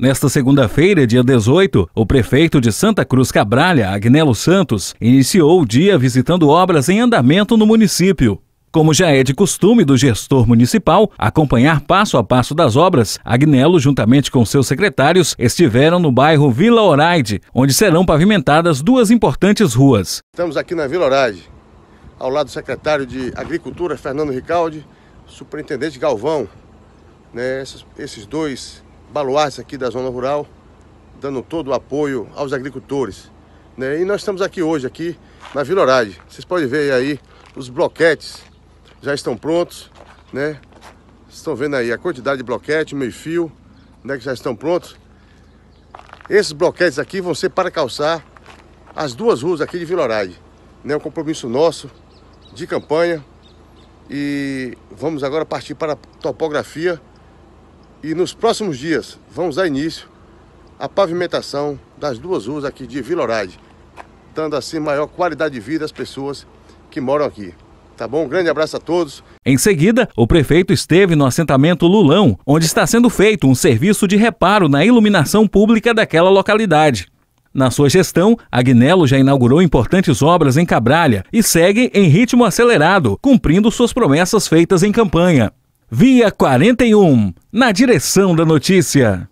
Nesta segunda-feira, dia 18, o prefeito de Santa Cruz Cabralha, Agnelo Santos, iniciou o dia visitando obras em andamento no município. Como já é de costume do gestor municipal, acompanhar passo a passo das obras, Agnelo, juntamente com seus secretários, estiveram no bairro Vila Oraide, onde serão pavimentadas duas importantes ruas. Estamos aqui na Vila Oraide, ao lado do secretário de Agricultura, Fernando Ricaldi, superintendente Galvão. Né, esses, esses dois baluarte aqui da zona rural, dando todo o apoio aos agricultores. Né? E nós estamos aqui hoje, aqui na Vila Orade. Vocês podem ver aí, os bloquetes já estão prontos, né? Estão vendo aí a quantidade de bloquete, meio fio, né, que já estão prontos. Esses bloquetes aqui vão ser para calçar as duas ruas aqui de Vila Orade. Né? Um compromisso nosso de campanha. E vamos agora partir para a topografia e nos próximos dias vamos dar início à pavimentação das duas ruas aqui de Vila Orade, dando assim maior qualidade de vida às pessoas que moram aqui. Tá bom? Um grande abraço a todos. Em seguida, o prefeito esteve no assentamento Lulão, onde está sendo feito um serviço de reparo na iluminação pública daquela localidade. Na sua gestão, Agnello já inaugurou importantes obras em Cabralha e segue em ritmo acelerado, cumprindo suas promessas feitas em campanha. Via 41, na direção da notícia.